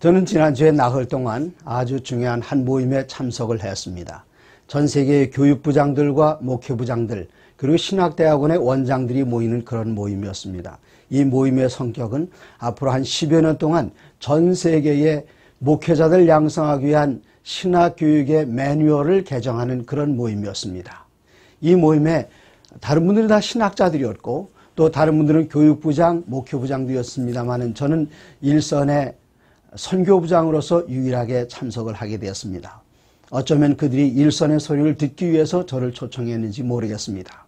저는 지난주에 나흘 동안 아주 중요한 한 모임에 참석을 했습니다. 전 세계의 교육부장들과 목회부장들, 그리고 신학대학원의 원장들이 모이는 그런 모임이었습니다. 이 모임의 성격은 앞으로 한 10여 년 동안 전 세계의 목회자들 양성하기 위한 신학교육의 매뉴얼을 개정하는 그런 모임이었습니다. 이 모임에 다른 분들은 다 신학자들이었고 또 다른 분들은 교육부장, 목회부장도였습니다만은 저는 일선의 선교부장으로서 유일하게 참석을 하게 되었습니다. 어쩌면 그들이 일선의 소리를 듣기 위해서 저를 초청했는지 모르겠습니다.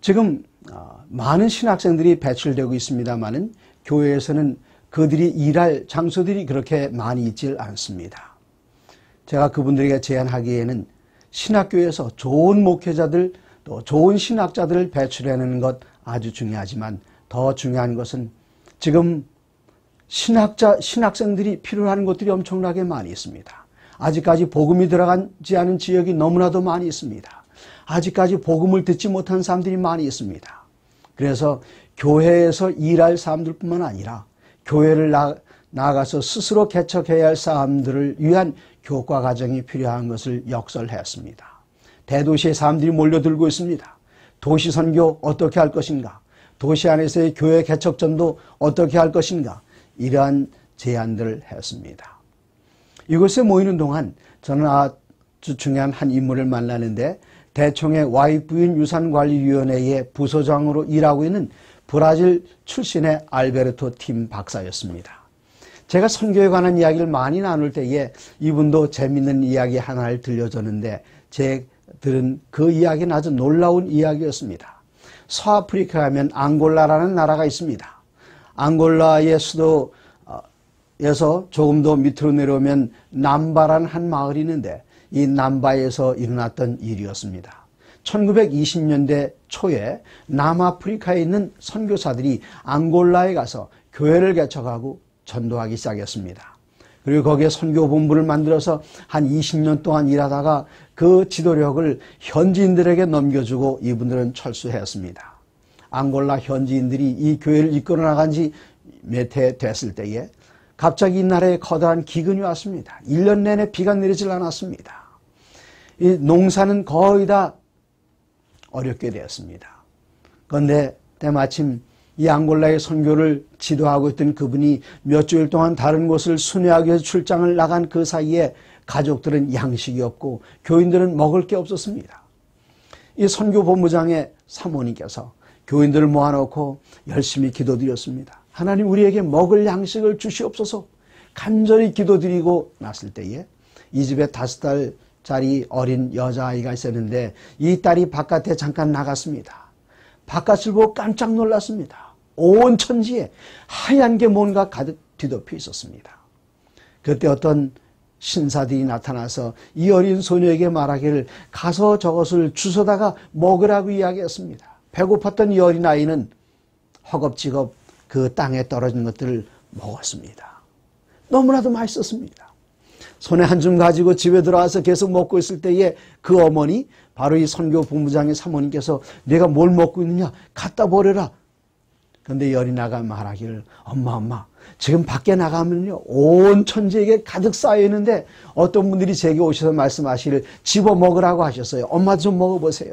지금 어, 많은 신학생들이 배출되고 있습니다만은 교회에서는 그들이 일할 장소들이 그렇게 많이 있질 않습니다. 제가 그분들에게 제안하기에는 신학교에서 좋은 목회자들 또 좋은 신학자들을 배출하는 것 아주 중요하지만 더 중요한 것은 지금 신학자, 신학생들이 필요로 하는 것들이 엄청나게 많이 있습니다. 아직까지 복음이 들어가지 않은 지역이 너무나도 많이 있습니다. 아직까지 복음을 듣지 못한 사람들이 많이 있습니다. 그래서 교회에서 일할 사람들뿐만 아니라 교회를 나, 나가서 스스로 개척해야 할 사람들을 위한 교과 과정이 필요한 것을 역설했습니다. 대도시에 사람들이 몰려들고 있습니다. 도시 선교 어떻게 할 것인가? 도시 안에서의 교회 개척전도 어떻게 할 것인가? 이러한 제안들을 했습니다. 이곳에 모이는 동안 저는 아주 중요한 한 인물을 만나는데 대총의 와이프인 유산관리위원회의 부서장으로 일하고 있는 브라질 출신의 알베르토 팀 박사였습니다. 제가 선교에 관한 이야기를 많이 나눌 때에 이분도 재밌는 이야기 하나를 들려줬는데 제 들은 그 이야기는 아주 놀라운 이야기였습니다. 서아프리카 하면 앙골라라는 나라가 있습니다. 앙골라의수도 어, 에서 조금 더 밑으로 내려오면 남바란 한 마을이 있는데 이 남바에서 일어났던 일이었습니다. 1920년대 초에 남아프리카에 있는 선교사들이 앙골라에 가서 교회를 개척하고 전도하기 시작했습니다. 그리고 거기에 선교본부를 만들어서 한 20년 동안 일하다가 그 지도력을 현지인들에게 넘겨주고 이분들은 철수했습니다. 앙골라 현지인들이 이 교회를 이끌어 나간 지 몇 해 됐을 때에 갑자기 이 나라에 커다란 기근이 왔습니다. 1년 내내 비가 내리질 않았습니다. 이 농사는 거의 다 어렵게 되었습니다. 그런데 때마침 이 앙골라의 선교를 지도하고 있던 그분이 몇 주일 동안 다른 곳을 순회하기 위해서 출장을 나간 그 사이에 가족들은 양식이 없고 교인들은 먹을 게 없었습니다. 이 선교 본부장의 사모님께서 교인들을 모아놓고 열심히 기도드렸습니다. 하나님 우리에게 먹을 양식을 주시옵소서 간절히 기도드리고 났을 때에 이 집에 다섯 달짜리 어린 여자아이가 있었는데 이 딸이 바깥에 잠깐 나갔습니다. 바깥을 보고 깜짝 놀랐습니다. 온 천지에 하얀 게 뭔가 가득 뒤덮여 있었습니다. 그때 어떤 신사들이 나타나서 이 어린 소녀에게 말하기를 가서 저것을 주소다가 먹으라고 이야기했습니다. 배고팠던 이 어린아이는 허겁지겁 그 땅에 떨어진 것들을 먹었습니다. 너무나도 맛있었습니다. 손에 한 줌 가지고 집에 들어와서 계속 먹고 있을 때에 그 어머니, 바로 이 선교 본부장의 사모님께서 내가 뭘 먹고 있느냐? 갖다 버려라. 그런데 여이 나가 말하기를 엄마 엄마 지금 밖에 나가면요 온 천지에게 가득 쌓여 있는데 어떤 분들이 제게 오셔서 말씀하시를 집어 먹으라고 하셨어요. 엄마 좀 먹어보세요.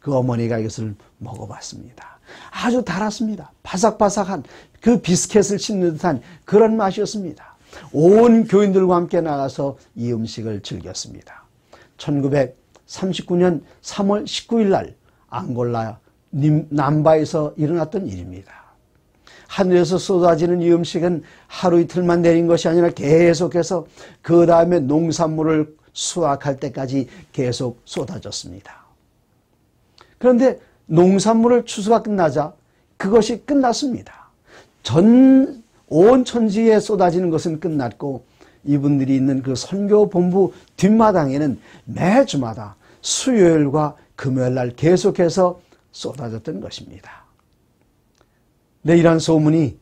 그 어머니가 이것을 먹어봤습니다. 아주 달았습니다. 바삭바삭한 그 비스켓을 씹는 듯한 그런 맛이었습니다. 온 교인들과 함께 나가서 이 음식을 즐겼습니다. 1939년 3월 19일 날 앙골라 남바에서 일어났던 일입니다. 하늘에서 쏟아지는 이 음식은 하루 이틀만 내린 것이 아니라 계속해서 그 다음에 농산물을 수확할 때까지 계속 쏟아졌습니다. 그런데 농산물을 추수가 끝나자 그것이 끝났습니다. 전 온 천지에 쏟아지는 것은 끝났고 이분들이 있는 그 선교 본부 뒷마당에는 매주마다 수요일과 금요일 날 계속해서 쏟아졌던 것입니다. 네, 이런 소문이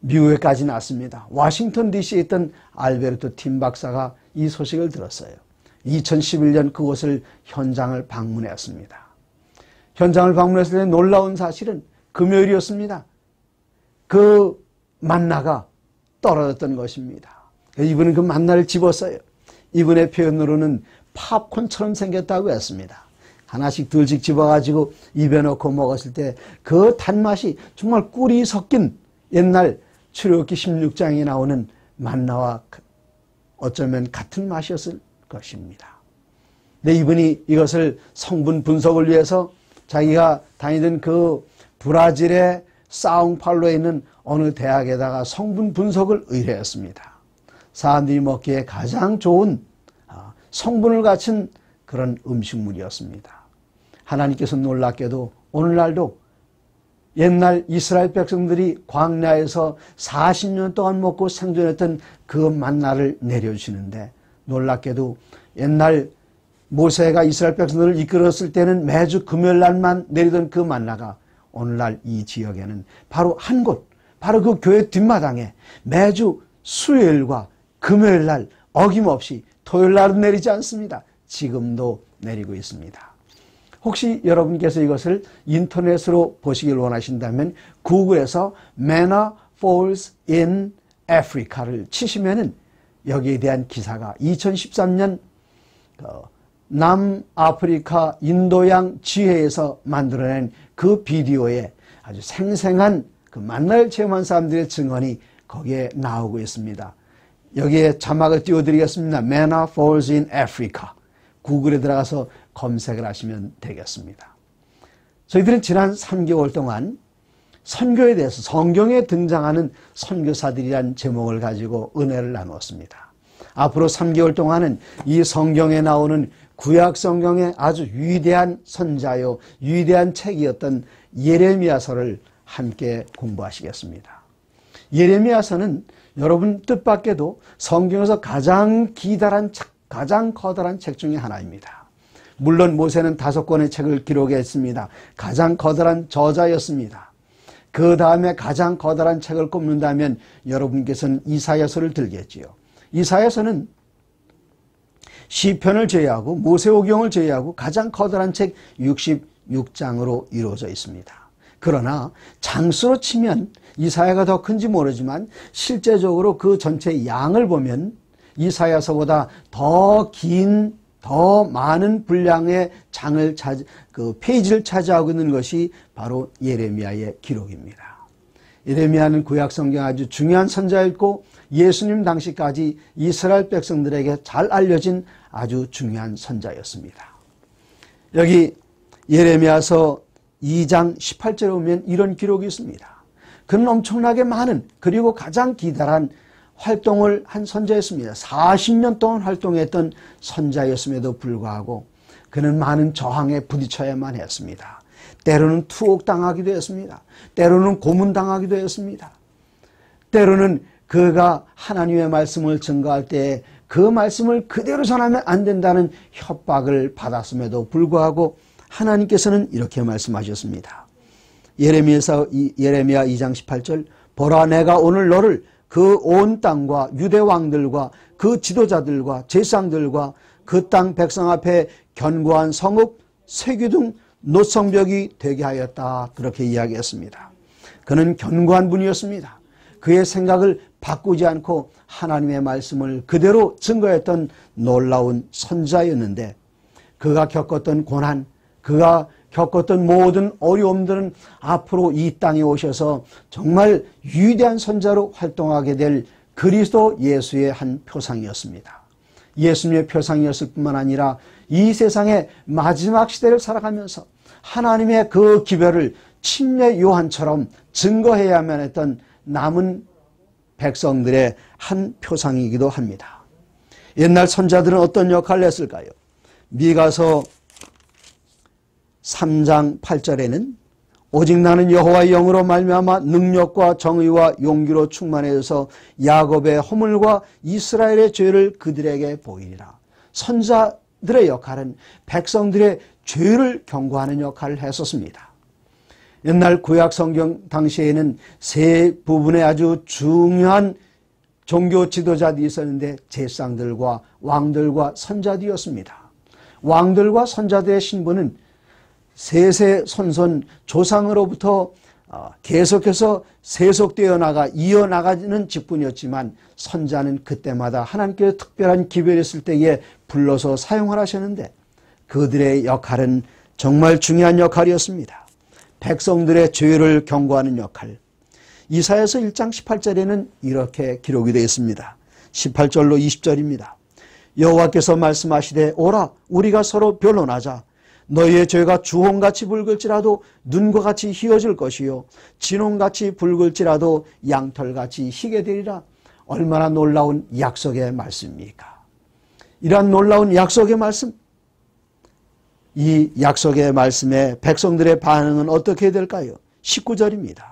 미국에까지 났습니다. 워싱턴 DC에 있던 알베르토 팀 박사가 이 소식을 들었어요. 2011년 그곳을 현장을 방문했습니다. 현장을 방문했을 때 놀라운 사실은 금요일이었습니다. 그 만나가 떨어졌던 것입니다. 이분은 그 만나를 집었어요. 이분의 표현으로는 팝콘처럼 생겼다고 했습니다. 하나씩 둘씩 집어가지고 입에 넣고 먹었을 때 그 단맛이 정말 꿀이 섞인 옛날 출애굽기 16장에 나오는 만나와 어쩌면 같은 맛이었을 것입니다. 근데 네, 이분이 이것을 성분 분석을 위해서 자기가 다니던 그 브라질의 사웅팔로에 있는 어느 대학에다가 성분 분석을 의뢰했습니다. 사람들이 먹기에 가장 좋은 아, 성분을 갖춘 그런 음식물이었습니다. 하나님께서 놀랍게도 오늘날도 옛날 이스라엘 백성들이 광야에서 40년 동안 먹고 생존했던 그 만나를 내려주시는데 놀랍게도 옛날 모세가 이스라엘 백성들을 이끌었을 때는 매주 금요일 날만 내리던 그 만나가 오늘날 이 지역에는 바로 한 곳, 바로 그 교회 뒷마당에 매주 수요일과 금요일 날 어김없이 토요일 날은 내리지 않습니다. 지금도 내리고 있습니다. 혹시 여러분께서 이것을 인터넷으로 보시길 원하신다면 구글에서 Manna Falls in Africa를 치시면은 여기에 대한 기사가 2013년 어, 남아프리카 인도양 지회에서 만들어낸 그 비디오에 아주 생생한 그 만날 체험한 사람들의 증언이 거기에 나오고 있습니다. 여기에 자막을 띄워드리겠습니다. Manna Falls in Africa. 구글에 들어가서 검색을 하시면 되겠습니다. 저희들은 지난 3개월 동안 선교에 대해서 성경에 등장하는 선교사들이란 제목을 가지고 은혜를 나누었습니다. 앞으로 3개월 동안은 이 성경에 나오는 구약 성경의 아주 위대한 선자요, 위대한 책이었던 예레미야서를 함께 공부하시겠습니다. 예레미야서는 여러분 뜻밖에도 성경에서 가장 기다란 책, 가장 커다란 책중에 하나입니다. 물론 모세는 다섯 권의 책을 기록했습니다. 가장 커다란 저자였습니다. 그 다음에 가장 커다란 책을 꼽는다면 여러분께서는 이사야서를 들겠지요. 이사야서는 시편을 제외하고 모세오경을 제외하고 가장 커다란 책 66장으로 이루어져 있습니다. 그러나 장수로 치면 이사야가 더 큰지 모르지만 실제적으로 그 전체 양을 보면 이사야서보다 더 긴, 더 많은 분량의 장을 차지, 그 페이지를 차지하고 있는 것이 바로 예레미야의 기록입니다. 예레미야는 구약 성경 아주 중요한 선자였고 예수님 당시까지 이스라엘 백성들에게 잘 알려진 아주 중요한 선자였습니다. 여기 예레미야서 2장 18절에 오면 이런 기록이 있습니다. 그는 엄청나게 많은 그리고 가장 기다란 활동을 한 선자였습니다. 40년 동안 활동했던 선자였음에도 불구하고 그는 많은 저항에 부딪혀야만 했습니다. 때로는 투옥당하기도 했습니다. 때로는 고문당하기도 했습니다. 때로는 그가 하나님의 말씀을 증거할 때에그 말씀을 그대로 전하면 안 된다는 협박을 받았음에도 불구하고 하나님께서는 이렇게 말씀하셨습니다. 예레미야서 예레미야 2장 18절 보라 내가 오늘 너를 그 온 땅과 유대 왕들과 그 지도자들과 제상들과 그 땅 백성 앞에 견고한 성읍 세규등 노성벽이 되게 하였다 그렇게 이야기했습니다. 그는 견고한 분이었습니다. 그의 생각을 바꾸지 않고 하나님의 말씀을 그대로 증거했던 놀라운 선자였는데 그가 겪었던 고난, 그가 겪었던 모든 어려움들은 앞으로 이 땅에 오셔서 정말 위대한 선자로 활동하게 될 그리스도 예수의 한 표상이었습니다. 예수님의 표상이었을 뿐만 아니라 이 세상의 마지막 시대를 살아가면서 하나님의 그 기별을 침례 요한처럼 증거해야만 했던 남은 백성들의 한 표상이기도 합니다. 옛날 선자들은 어떤 역할을 했을까요? 미가서 3장 8절에는 오직 나는 여호와의 영으로 말미암아 능력과 정의와 용기로 충만해져서 야곱의 허물과 이스라엘의 죄를 그들에게 보이리라. 선자들의 역할은 백성들의 죄를 경고하는 역할을 했었습니다. 옛날 구약 성경 당시에는 세 부분의 아주 중요한 종교 지도자들이 있었는데 제상들과 왕들과 선자들이었습니다. 왕들과 선자들의 신분은 세세 선손 조상으로부터 어, 계속해서 세속되어 나가 이어나가는 직분이었지만 선자는 그때마다 하나님께 특별한 기별이 있을 때에 불러서 사용을 하셨는데 그들의 역할은 정말 중요한 역할이었습니다. 백성들의 죄를 경고하는 역할. 이사에서 1장 18절에는 이렇게 기록이 되어 있습니다. 18절로 20절입니다. 여호와께서 말씀하시되 오라 우리가 서로 변론하자 너희의 죄가 주홍같이 붉을지라도 눈과 같이 희어질 것이요 진홍같이 붉을지라도 양털같이 희게 되리라 얼마나 놀라운 약속의 말씀입니까 이러한 놀라운 약속의 말씀 이 약속의 말씀에 백성들의 반응은 어떻게 될까요? 19절입니다.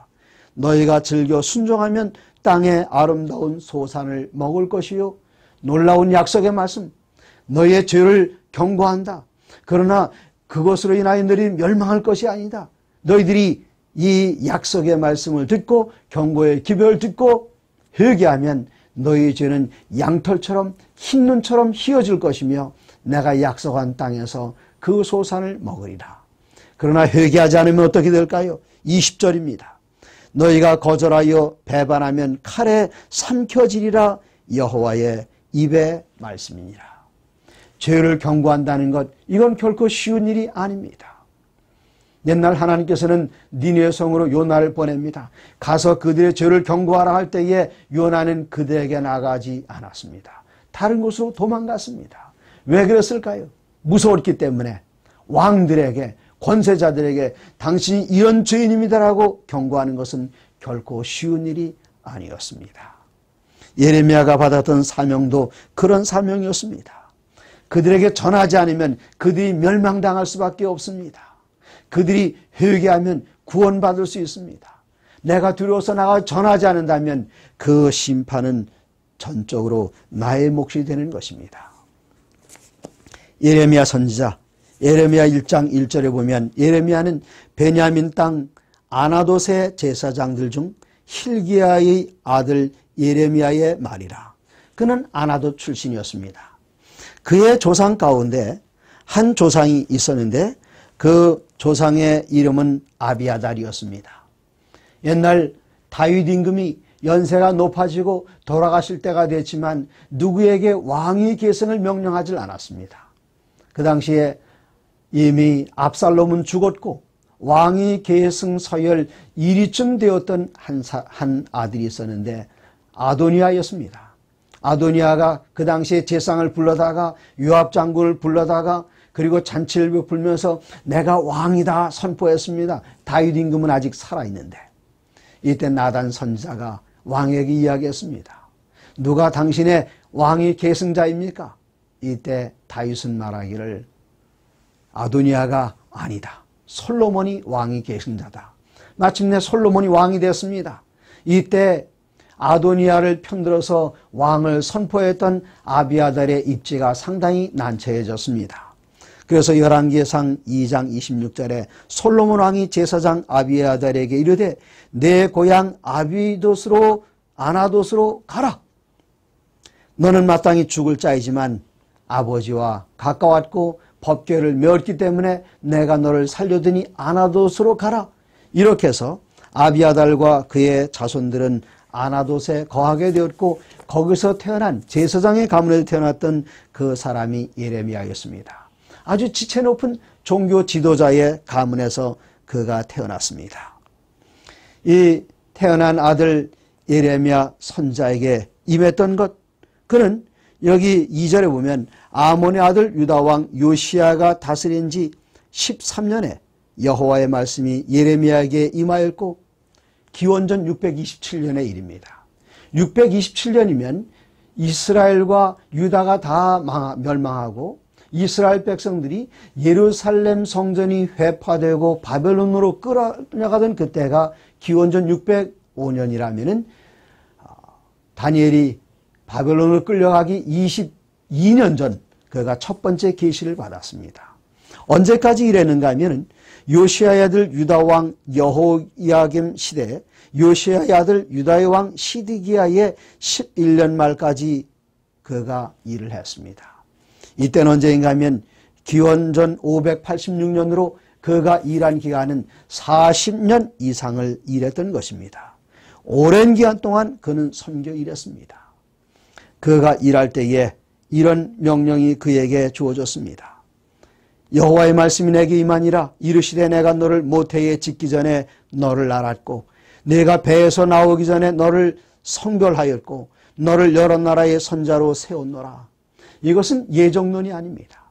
너희가 즐겨 순종하면 땅의 아름다운 소산을 먹을 것이요. 놀라운 약속의 말씀. 너희의 죄를 경고한다. 그러나 그것으로 인하여 너희 멸망할 것이 아니다. 너희들이 이 약속의 말씀을 듣고 경고의 기별을 듣고 회개하면 너희 죄는 양털처럼 흰 눈처럼 휘어질 것이며 내가 약속한 땅에서 그 소산을 먹으리라. 그러나 회개하지 않으면 어떻게 될까요? 20절입니다. 너희가 거절하여 배반하면 칼에 삼켜지리라 여호와의 입의 말씀이니라. 죄를 경고한다는 것 이건 결코 쉬운 일이 아닙니다. 옛날 하나님께서는 니네 성으로 요나를 보냅니다. 가서 그들의 죄를 경고하라 할 때에 요나는 그들에게 나가지 않았습니다. 다른 곳으로 도망갔습니다. 왜 그랬을까요? 무서웠기 때문에 왕들에게 권세자들에게 당신이 이런 죄인입니다라고 경고하는 것은 결코 쉬운 일이 아니었습니다. 예레미야가 받았던 사명도 그런 사명이었습니다. 그들에게 전하지 않으면 그들이 멸망당할 수밖에 없습니다. 그들이 회개하면 구원받을 수 있습니다. 내가 두려워서 나가 전하지 않는다면 그 심판은 전적으로 나의 몫이 되는 것입니다. 예레미야 선지자 예레미야 1장 1절에 보면 예레미야는 베냐민 땅아나도세 제사장들 중 힐기야의 아들 예레미야의 말이라. 그는 아나도 출신이었습니다. 그의 조상 가운데 한 조상이 있었는데 그 조상의 이름은 아비아달이었습니다. 옛날 다윗 임금이 연세가 높아지고 돌아가실 때가 됐지만 누구에게 왕위 계승을 명령하지 않았습니다. 그 당시에 이미 압살롬은 죽었고 왕이 계승 서열 1위쯤 되었던 한, 사, 한 아들이 있었는데 아도니아였습니다. 아도니아가 그 당시에 재상을 불러다가 유압 장군을 불러다가 그리고 잔치를 베풀면서 내가 왕이다 선포했습니다. 다윗 임금은 아직 살아있는데 이때 나단 선지자가 왕에게 이야기했습니다. 누가 당신의 왕이 계승자입니까? 이때 다윗은 말하기를 아도니아가 아니다. 솔로몬이 왕이 계신다다. 마침내 솔로몬이 왕이 되었습니다. 이때 아도니아를 편들어서 왕을 선포했던 아비아달의 입지가 상당히 난처해졌습니다. 그래서 열왕기상 2장 26절에 솔로몬 왕이 제사장 아비아달에게 이르되 내 고향 아비도스로 아나도스로 가라. 너는 마땅히 죽을 자이지만 아버지와 가까웠고 법궤를 메었기 때문에 내가 너를 살려드니 아나도스로 가라. 이렇게 해서 아비아달과 그의 자손들은 아나돗에 거하게 되었고 거기서 태어난 제사장의 가문에 태어났던 그 사람이 예레미야였습니다. 아주 지체 높은 종교 지도자의 가문에서 그가 태어났습니다. 이 태어난 아들 예레미야 선자에게 임했던 것 그는 여기 2절에 보면 아몬의 아들 유다왕 요시아가 다스린 지 13년에 여호와의 말씀이 예레미야에게 임하였고 기원전 627년의 일입니다. 627년이면 이스라엘과 유다가 다 멸망하고 이스라엘 백성들이 예루살렘 성전이 회파되고 바벨론으로 끌어나가던 그때가 기원전 6 0 5년이라면 아, 다니엘이 바벨론을 끌려가기 22년 전 그가 첫 번째 계시를 받았습니다. 언제까지 이랬는가 하면은 요시아의 아들 유다왕 여호야김 시대 에 요시아의 아들 유다의 왕 시디기야의 11년 말까지 그가 일을 했습니다. 이때는 언제인가 하면 기원전 586년으로 그가 일한 기간은 40년 이상을 일했던 것입니다. 오랜 기간 동안 그는 섬겨 일했습니다. 그가 일할 때에 이런 명령이 그에게 주어졌습니다. 여호와의 말씀이 내게 임하니라 이르시되 내가 너를 모태에 짓기 전에 너를 알았고 내가 배에서 나오기 전에 너를 성별하였고 너를 여러 나라의 선자로 세웠노라. 이것은 예정론이 아닙니다.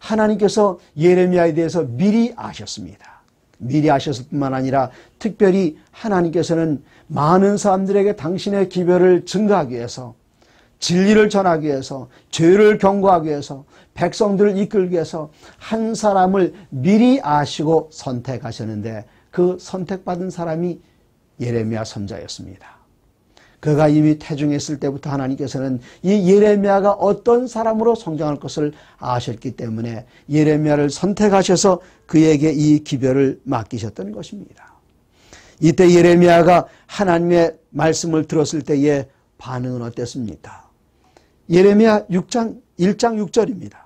하나님께서 예레미야에 대해서 미리 아셨습니다. 미리 아셨을 뿐만 아니라 특별히 하나님께서는 많은 사람들에게 당신의 기별을 증가하기 위해서 진리를 전하기 위해서 죄를 경고하기 위해서 백성들을 이끌기 위해서 한 사람을 미리 아시고 선택하셨는데 그 선택받은 사람이 예레미야 선자였습니다. 그가 이미 태중했을 때부터 하나님께서는 이 예레미야가 어떤 사람으로 성장할 것을 아셨기 때문에 예레미야를 선택하셔서 그에게 이 기별을 맡기셨던 것입니다. 이때 예레미야가 하나님의 말씀을 들었을 때의 반응은 어땠습니까? 예레미야 6장 1장 6절입니다.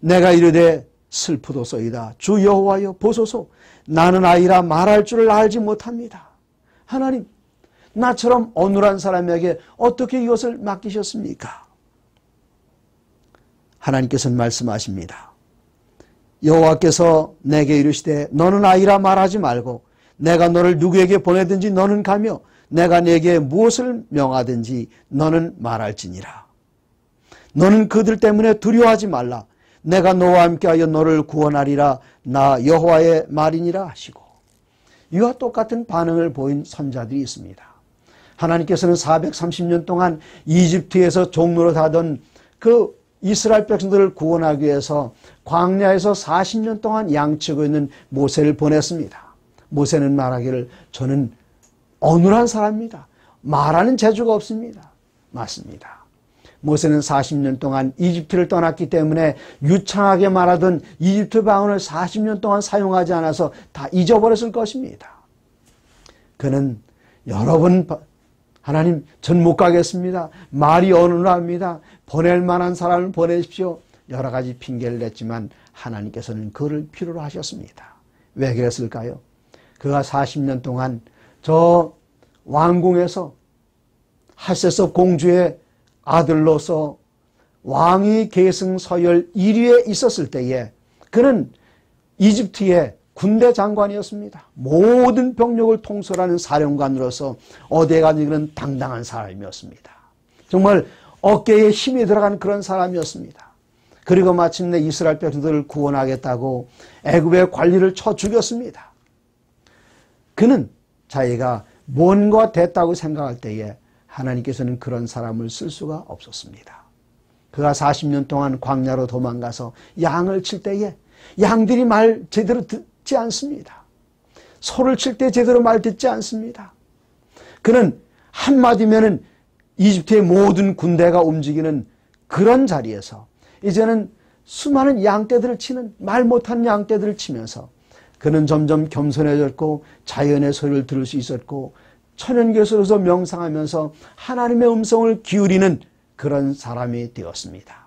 내가 이르되 슬프도소이다. 주 여호와여 보소서 나는 아이라 말할 줄을 알지 못합니다. 하나님 나처럼 어눌한 사람에게 어떻게 이것을 맡기셨습니까? 하나님께서는 말씀하십니다. 여호와께서 내게 이르시되 너는 아이라 말하지 말고 내가 너를 누구에게 보내든지 너는 가며 내가 네게 무엇을 명하든지 너는 말할지니라. 너는 그들 때문에 두려워하지 말라. 내가 너와 함께하여 너를 구원하리라. 나 여호와의 말이니라 하시고. 이와 똑같은 반응을 보인 선자들이 있습니다. 하나님께서는 430년 동안 이집트에서 종로를 하던 그 이스라엘 백성들을 구원하기 위해서 광야에서 40년 동안 양치고 있는 모세를 보냈습니다. 모세는 말하기를 저는 어눌한 사람입니다. 말하는 재주가 없습니다. 맞습니다. 모세는 40년 동안 이집트를 떠났기 때문에 유창하게 말하던 이집트 방언을 40년 동안 사용하지 않아서 다 잊어버렸을 것입니다. 그는 여러 번 하나님 전 못 가겠습니다. 말이 어눌합니다. 보낼 만한 사람을 보내십시오. 여러 가지 핑계를 냈지만 하나님께서는 그를 필요로 하셨습니다. 왜 그랬을까요? 그가 40년 동안 저 왕궁에서 하세서 공주의 아들로서 왕위 계승 서열 1위에 있었을 때에 그는 이집트의 군대 장관이었습니다. 모든 병력을 통솔하는 사령관으로서 어디에 가든 지는 당당한 사람이었습니다. 정말 어깨에 힘이 들어간 그런 사람이었습니다. 그리고 마침내 이스라엘 백성들을 구원하겠다고 애굽의 관리를 쳐 죽였습니다. 그는 자기가 뭔가 됐다고 생각할 때에 하나님께서는 그런 사람을 쓸 수가 없었습니다. 그가 40년 동안 광야로 도망가서 양을 칠 때에 양들이 말 제대로 듣지 않습니다. 소를 칠 때 제대로 말 듣지 않습니다. 그는 한마디면은 이집트의 모든 군대가 움직이는 그런 자리에서 이제는 수많은 양떼들을 치는 말못한 양떼들을 치면서 그는 점점 겸손해졌고 자연의 소리를 들을 수 있었고 천연교수로서 명상하면서 하나님의 음성을 기울이는 그런 사람이 되었습니다.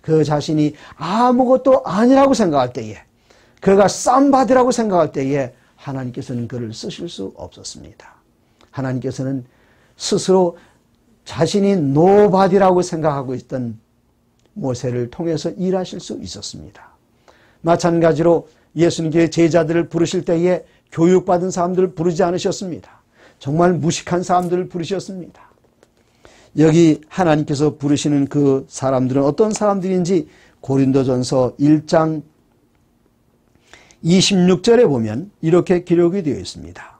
그 자신이 아무것도 아니라고 생각할 때에 그가 쌈바디라고 생각할 때에 하나님께서는 그를 쓰실 수 없었습니다. 하나님께서는 스스로 자신이 노바디라고 생각하고 있던 모세를 통해서 일하실 수 있었습니다. 마찬가지로 예수님께 제자들을 부르실 때에 교육받은 사람들을 부르지 않으셨습니다. 정말 무식한 사람들을 부르셨습니다. 여기 하나님께서 부르시는 그 사람들은 어떤 사람들인지 고린도전서 1장 26절에 보면 이렇게 기록이 되어 있습니다.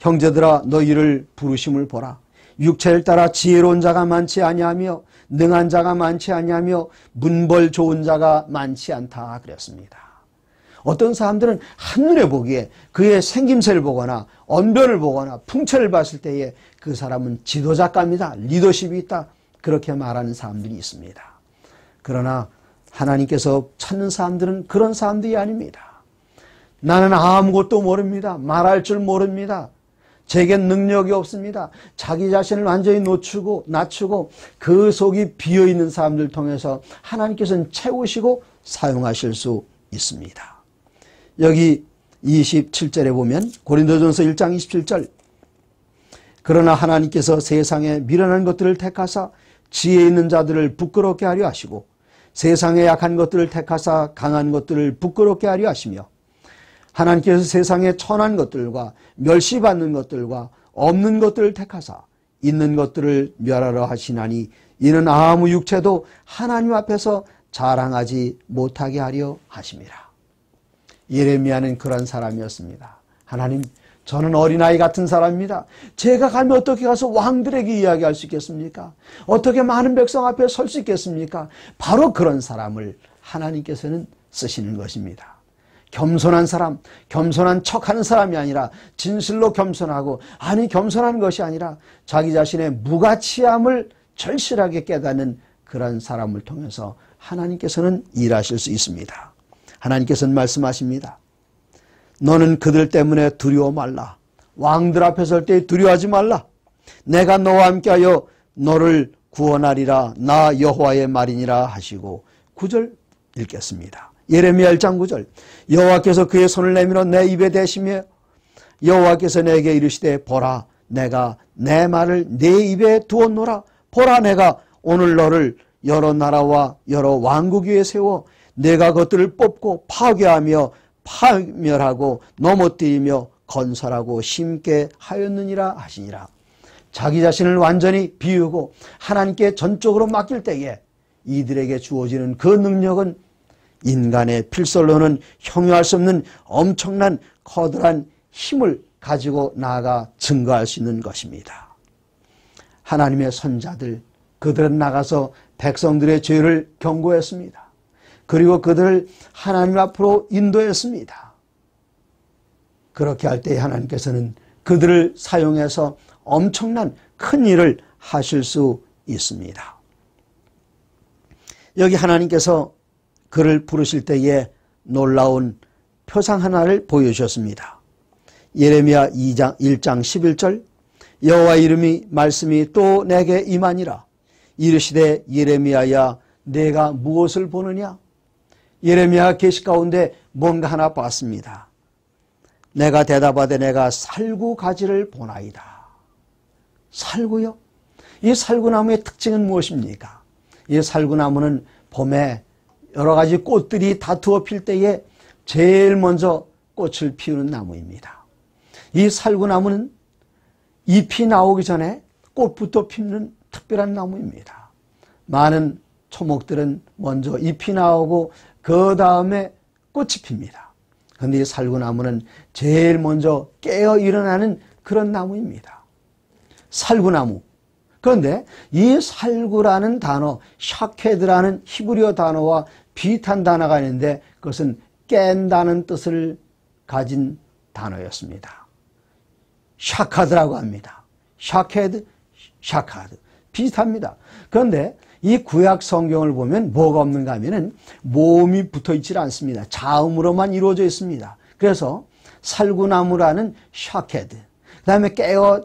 형제들아 너희를 부르심을 보라. 육체를 따라 지혜로운 자가 많지 아니하며 능한 자가 많지 아니하며 문벌 좋은 자가 많지 않다 그랬습니다. 어떤 사람들은 한눈에 보기에 그의 생김새를 보거나 언변을 보거나 풍채를 봤을 때에 그 사람은 지도자감이다. 리더십이 있다. 그렇게 말하는 사람들이 있습니다. 그러나 하나님께서 찾는 사람들은 그런 사람들이 아닙니다. 나는 아무것도 모릅니다. 말할 줄 모릅니다. 제겐 능력이 없습니다. 자기 자신을 완전히 놓추고 낮추고 그 속이 비어 있는 사람들 통해서 하나님께서는 채우시고 사용하실 수 있습니다. 여기 27절에 보면 고린도전서 1장 27절 그러나 하나님께서 세상에 미련한 것들을 택하사 지혜 있는 자들을 부끄럽게 하려 하시고 세상에 약한 것들을 택하사 강한 것들을 부끄럽게 하려 하시며 하나님께서 세상에 천한 것들과 멸시받는 것들과 없는 것들을 택하사 있는 것들을 멸하러 하시나니 이는 아무 육체도 하나님 앞에서 자랑하지 못하게 하려 하십니다 예레미야는 그런 사람이었습니다. 하나님, 저는 어린아이 같은 사람입니다. 제가 가면 어떻게 가서 왕들에게 이야기할 수 있겠습니까? 어떻게 많은 백성 앞에 설 수 있겠습니까? 바로 그런 사람을 하나님께서는 쓰시는 것입니다. 겸손한 사람, 겸손한 척 하는 사람이 아니라 진실로 겸손하고, 아니, 겸손한 것이 아니라 자기 자신의 무가치함을 절실하게 깨닫는 그런 사람을 통해서 하나님께서는 일하실 수 있습니다. 하나님께서는 말씀하십니다. 너는 그들 때문에 두려워 말라. 왕들 앞에 설 때 두려워하지 말라. 내가 너와 함께하여 너를 구원하리라 나 여호와의 말이니라 하시고 9절 읽겠습니다. 예레미야 1장 9절 여호와께서 그의 손을 내밀어 내 입에 대시며 여호와께서 내게 이르시되 보라 내가 내 말을 내 입에 두었노라 보라 내가 오늘 너를 여러 나라와 여러 왕국 위에 세워 내가 그것들을 뽑고 파괴하며 파멸하고 넘어뜨리며 건설하고 심게 하였느니라 하시니라. 자기 자신을 완전히 비우고 하나님께 전적으로 맡길 때에 이들에게 주어지는 그 능력은 인간의 필설로는 형용할 수 없는 엄청난 커다란 힘을 가지고 나아가 증거할 수 있는 것입니다. 하나님의 선자들, 그들은 나가서 백성들의 죄를 경고했습니다. 그리고 그들을 하나님 앞으로 인도했습니다. 그렇게 할 때 하나님께서는 그들을 사용해서 엄청난 큰 일을 하실 수 있습니다. 여기 하나님께서 그를 부르실 때에 놀라운 표상 하나를 보여주셨습니다. 예레미야 2장 1장 11절 여호와 이름이 말씀이 또 내게 임하니라 이르시되 예레미야야 내가 무엇을 보느냐 예레미야 계시 가운데 뭔가 하나 봤습니다. 내가 대답하되 내가 살구 가지를 보나이다. 살구요? 이 살구나무의 특징은 무엇입니까? 이 살구나무는 봄에 여러 가지 꽃들이 다투어 필 때에 제일 먼저 꽃을 피우는 나무입니다. 이 살구나무는 잎이 나오기 전에 꽃부터 피는 특별한 나무입니다. 많은 초목들은 먼저 잎이 나오고 그 다음에 꽃이 핍니다. 그런데 이 살구나무는 제일 먼저 깨어 일어나는 그런 나무입니다. 살구나무. 그런데 이 살구라는 단어, 샤케드라는 히브리어 단어와 비슷한 단어가 있는데 그것은 깬다는 뜻을 가진 단어였습니다. 샤카드라고 합니다. 샤케드, 샤카드. 비슷합니다. 그런데 이 구약 성경을 보면 뭐가 없는가 하면은 모음이 붙어 있질 않습니다. 자음으로만 이루어져 있습니다. 그래서 살구나무라는 샤케드, 그 다음에 깨어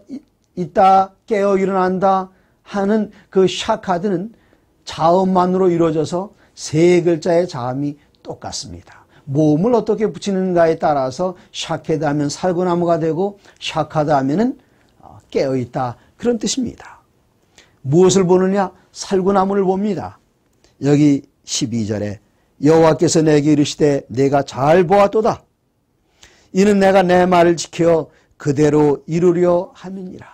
있다, 깨어 일어난다 하는 그 샤카드는 자음만으로 이루어져서 세 글자의 자음이 똑같습니다. 모음을 어떻게 붙이는가에 따라서 샤케드 하면 살구나무가 되고 샤카드 하면은 어, 깨어 있다 그런 뜻입니다. 무엇을 보느냐? 살구나무를 봅니다. 여기 12절에 여호와께서 내게 이르시되 내가 잘 보았도다. 이는 내가 내 말을 지켜 그대로 이루려 함이니라.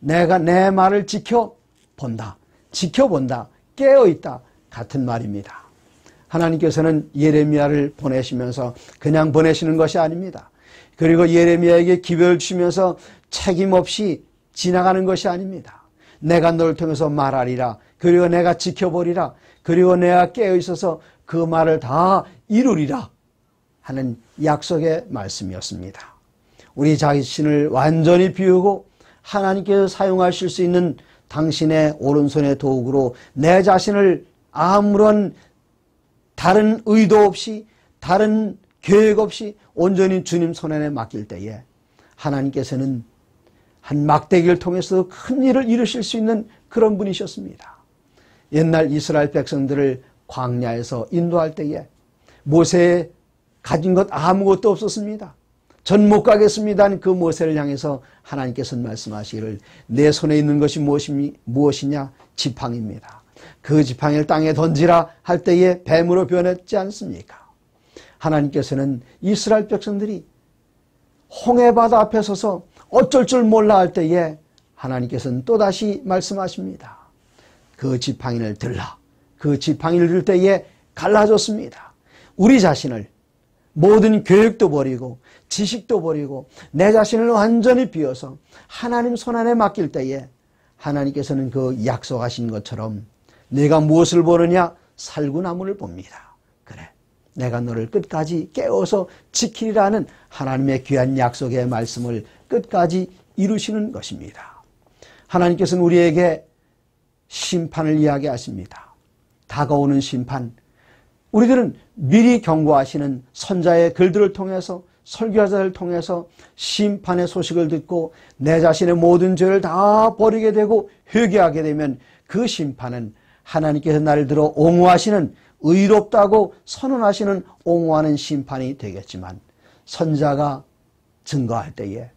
내가 내 말을 지켜 본다. 지켜본다. 깨어있다. 같은 말입니다. 하나님께서는 예레미야를 보내시면서 그냥 보내시는 것이 아닙니다. 그리고 예레미야에게 기별을 주시면서 책임 없이 지나가는 것이 아닙니다. 내가 너를 통해서 말하리라. 그리고 내가 지켜보리라. 그리고 내가 깨어 있어서 그 말을 다 이루리라. 하는 약속의 말씀이었습니다. 우리 자신을 완전히 비우고 하나님께서 사용하실 수 있는 당신의 오른손의 도구로 내 자신을 아무런 다른 의도 없이 다른 계획 없이 온전히 주님 손에 맡길 때에 하나님께서는 한 막대기를 통해서 큰 일을 이루실 수 있는 그런 분이셨습니다. 옛날 이스라엘 백성들을 광야에서 인도할 때에 모세의 가진 것 아무것도 없었습니다. 전 못 가겠습니다. 그 모세를 향해서 하나님께서는 말씀하시기를 내 손에 있는 것이 무엇이냐? 지팡입니다. 그 지팡이를 땅에 던지라 할 때에 뱀으로 변했지 않습니까? 하나님께서는 이스라엘 백성들이 홍해바다 앞에 서서 어쩔 줄 몰라 할 때에 하나님께서는 또다시 말씀하십니다. 그 지팡이를 들라. 그 지팡이를 들 때에 갈라졌습니다. 우리 자신을 모든 교육도 버리고 지식도 버리고 내 자신을 완전히 비워서 하나님 손안에 맡길 때에 하나님께서는 그 약속하신 것처럼 내가 무엇을 보느냐? 살구나무를 봅니다. 그래. 내가 너를 끝까지 깨워서 지키리라는 하나님의 귀한 약속의 말씀을 끝까지 이루시는 것입니다. 하나님께서는 우리에게 심판을 이야기하십니다. 다가오는 심판. 우리들은 미리 경고하시는 선자의 글들을 통해서 설교자를 통해서 심판의 소식을 듣고 내 자신의 모든 죄를 다 버리게 되고 회개하게 되면 그 심판은 하나님께서 나를 들어 옹호하시는 의롭다고 선언하시는 옹호하는 심판이 되겠지만 선자가 증거할 때에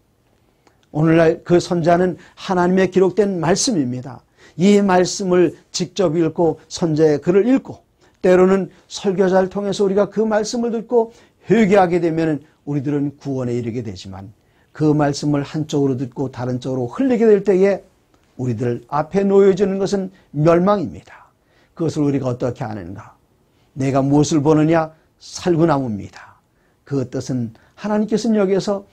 오늘날 그 선자는 하나님의 기록된 말씀입니다. 이 말씀을 직접 읽고 선자의 글을 읽고 때로는 설교자를 통해서 우리가 그 말씀을 듣고 회개하게 되면 우리들은 구원에 이르게 되지만 그 말씀을 한쪽으로 듣고 다른 쪽으로 흘리게 될 때에 우리들 앞에 놓여지는 것은 멸망입니다. 그것을 우리가 어떻게 아는가? 내가 무엇을 보느냐? 살구나무입니다. 그 뜻은 하나님께서는 여기에서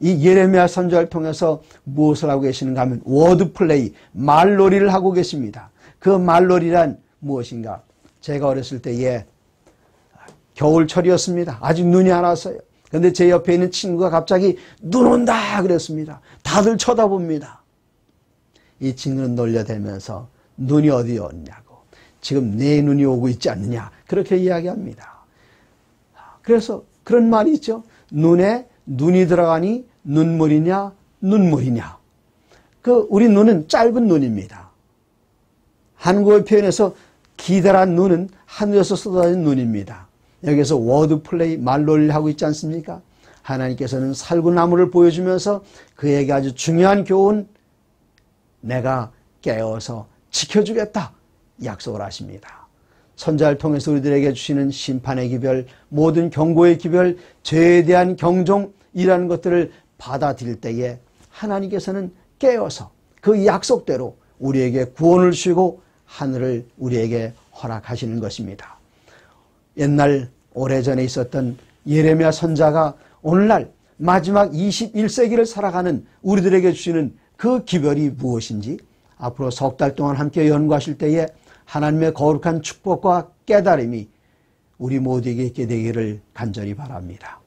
이 예레미야 선지자를 통해서 무엇을 하고 계시는가 하면 워드플레이, 말놀이를 하고 계십니다. 그 말놀이란 무엇인가? 제가 어렸을 때에 예, 겨울철이었습니다. 아직 눈이 안 왔어요. 근데 제 옆에 있는 친구가 갑자기 눈 온다 그랬습니다. 다들 쳐다봅니다. 이 친구는 놀려대면서 눈이 어디 었냐고 지금 내 눈이 오고 있지 않느냐 그렇게 이야기합니다. 그래서 그런 말이 있죠. 눈에 눈이 들어가니 눈물이냐 눈물이냐 그 우리 눈은 짧은 눈입니다. 한국어 표현에서 기다란 눈은 하늘에서 쏟아진 눈입니다. 여기서 워드플레이 말놀이를 하고 있지 않습니까? 하나님께서는 살구나무를 보여주면서 그에게 아주 중요한 교훈 내가 깨어서 지켜주겠다 약속을 하십니다. 선자를 통해서 우리들에게 주시는 심판의 기별, 모든 경고의 기별, 죄에 대한 경종, 이러한 것들을 받아들일 때에 하나님께서는 깨어서 그 약속대로 우리에게 구원을 주고 시 하늘을 우리에게 허락하시는 것입니다. 옛날 오래전에 있었던 예레미야 선자가 오늘날 마지막 21세기를 살아가는 우리들에게 주시는 그 기별이 무엇인지 앞으로 석 달 동안 함께 연구하실 때에 하나님의 거룩한 축복과 깨달음이 우리 모두에게 있게 되기를 간절히 바랍니다.